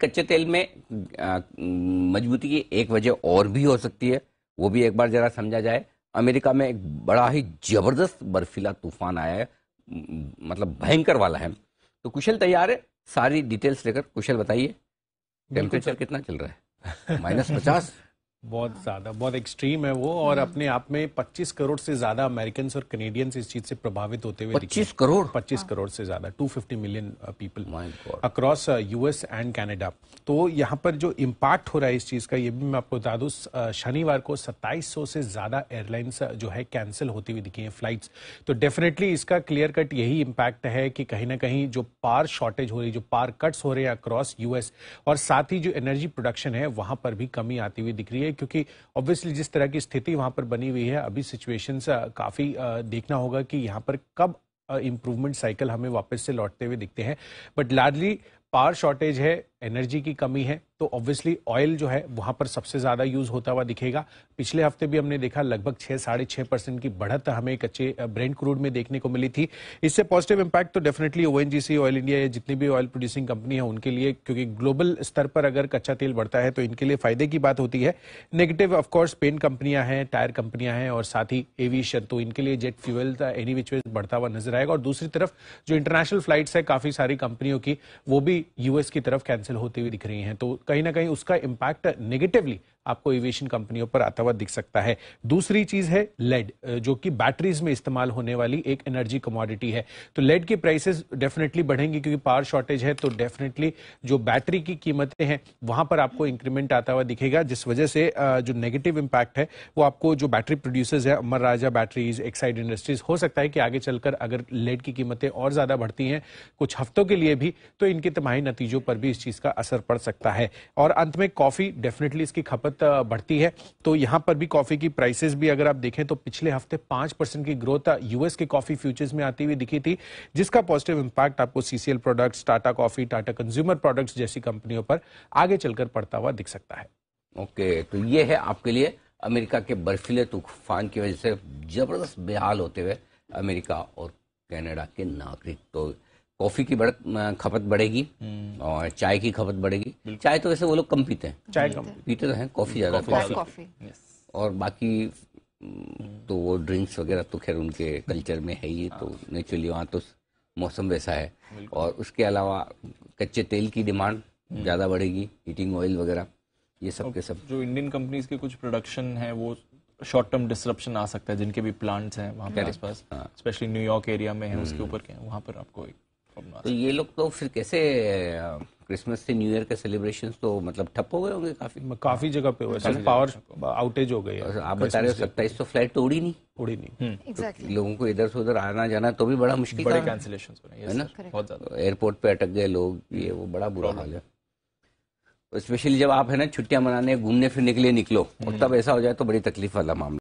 कच्चे तेल में मजबूती की एक वजह और भी हो सकती है वो भी एक बार जरा समझा जाए अमेरिका में एक बड़ा ही जबरदस्त बर्फीला तूफान आया है मतलब भयंकर वाला है तो कुशल तैयार है सारी डिटेल्स लेकर कुशल बताइए टेम्परेचर कितना चल रहा है माइनस पचास बहुत ज्यादा बहुत एक्सट्रीम है वो और अपने आप में 25 करोड़ से ज्यादा अमेरिकन और कनेडियंस इस चीज से प्रभावित होते हुए 25 करोड़ 25 करोड़ से ज्यादा 250 million people across US and Canada तो यहाँ पर जो इम्पैक्ट हो रहा है इस चीज का ये भी मैं आपको बता दू uh, शनिवार को सत्ताईस से ज्यादा एयरलाइंस uh, जो है कैंसिल होती हुई दिखी है फ्लाइट तो डेफिनेटली इसका क्लियर कट यही इम्पैक्ट है कि कहीं ना कहीं जो पार शॉर्टेज हो रही जो पार कट्स हो रहे हैं अक्रॉस यूएस और साथ ही जो एनर्जी प्रोडक्शन है वहां पर भी कमी आती हुई दिख रही है क्योंकि ऑब्वियसली जिस तरह की स्थिति वहां पर बनी हुई है अभी सिचुएशन काफ़ी देखना होगा कि यहाँ पर कब इम्प्रूवमेंट साइकिल हमें वापस से लौटते हुए दिखते हैं बट लार्जली पावर शॉर्टेज है एनर्जी की कमी है तो ऑब्वियसली ऑयल जो है वहां पर सबसे ज्यादा यूज होता हुआ दिखेगा पिछले हफ्ते भी हमने देखा लगभग छह साढ़े छह परसेंट की बढ़त हमें कच्चे ब्रेंड क्रूड में देखने को मिली थी इससे पॉजिटिव इंपैक्ट तो डेफिनेटली ओएनजीसी ऑयल इंडिया या जितनी भी ऑयल प्रोड्यूसिंग कंपनी है उनके लिए क्योंकि ग्लोबल स्तर पर अगर कच्चा तेल बढ़ता है तो इनके लिए फायदे की बात होती है नेगेटिव ऑफकोर्स पेन कंपनियां हैं टायर कंपनियां हैं और साथ ही एविएशन तो इनके लिए जेट फ्यूएल एनी विच बढ़ता हुआ नजर आएगा और दूसरी तरफ जो इंटरनेशनल फ्लाइट्स है काफी सारी कंपनियों की वो भी यूएस की तरफ कैंसिल होती हुई दिख रही हैं तो कहीं ना कहीं उसका इम्पैक्ट नेगेटिवली आपको एविएशन कंपनियों पर आता हुआ दिख सकता है दूसरी चीज है लेड जो कि बैटरीज में इस्तेमाल होने वाली एक एनर्जी कमोडिटी है तो लेड की प्राइसेस डेफिनेटली बढ़ेंगी क्योंकि पावर शॉर्टेज है तो डेफिनेटली जो बैटरी की कीमतें हैं वहां पर आपको इंक्रीमेंट आता हुआ दिखेगा जिस वजह से जो नेगेटिव इंपैक्ट है वो आपको जो बैटरी प्रोड्यूसर्स है Amara Raja batteries Exide industries हो सकता है कि आगे चलकर अगर लेड की कीमतें और ज्यादा बढ़ती हैं कुछ हफ्तों के लिए भी तो इनके तमाही नतीजों पर भी इस चीज का असर पड़ सकता है और अंत में कॉफी डेफिनेटली इसकी खपत कीमत बढ़ती है तो यहाँ पर भी कॉफी की प्राइसेस भी अगर आप देखें तो पिछले हफ्ते पांच परसेंट की ग्रोथ यूएस के कॉफी फ्यूचर्स में आती हुई दिखी थी जिसका पॉजिटिव इंपैक्ट आपको CCL products Tata coffee Tata consumer products जैसी कंपनियों पर आगे चलकर पड़ता हुआ दिख सकता है ओके okay, तो ये है आपके लिए अमेरिका के बर्फीले तूफान की वजह से जबरदस्त बेहाल होते हुए अमेरिका और कैनेडा के नागरिक तो कॉफी की बड़, खपत बढ़ेगी हम्म। और चाय की खपत बढ़ेगी चाय तो वैसे वो लोग कम पीते हैं चाय कम पीते तो हैं कॉफी ज्यादा कॉफी और बाकी हम्म। तो वो ड्रिंक्स वगैरह तो खैर उनके कल्चर में है ही तो हाँ। नेचुरली वहाँ तो मौसम वैसा है और उसके अलावा कच्चे तेल की डिमांड हम्म। ज़्यादा बढ़ेगी हीटिंग ऑयल वगैरह ये सब के सब जो इंडियन कंपनीज के कुछ प्रोडक्शन है वो शॉर्ट टर्म डिस्ट्रप्शन आ सकता है जिनके भी प्लांट्स हैं वहाँ पे आसपास स्पेशली न्यूयॉर्क एरिया में है उसके ऊपर के वहाँ पर आपको एक तो ये लोग तो फिर कैसे क्रिसमस से न्यू ईयर के सेलिब्रेशन तो मतलब ठप हो गए होंगे काफी काफी जगह पे हुआ पावर आउटेज हो गई है आप बता रहे हो सत्ताईस सौ फ्लाइट तो उड़ी नहीं उड़ी नहीं हम्म। hmm, exactly. तो लोगों को इधर से उधर आना जाना तो भी बड़ा मुश्किल बड़े कैंसिलेशन है ना एयरपोर्ट पे अटक गए लोग ये वो बड़ा बुरा हाल है स्पेशली जब आप है ना छुट्टियां मनाने घूमने फिरने के लिए निकलो और hmm. तब ऐसा हो जाए तो बड़ी तकलीफ वाला मामला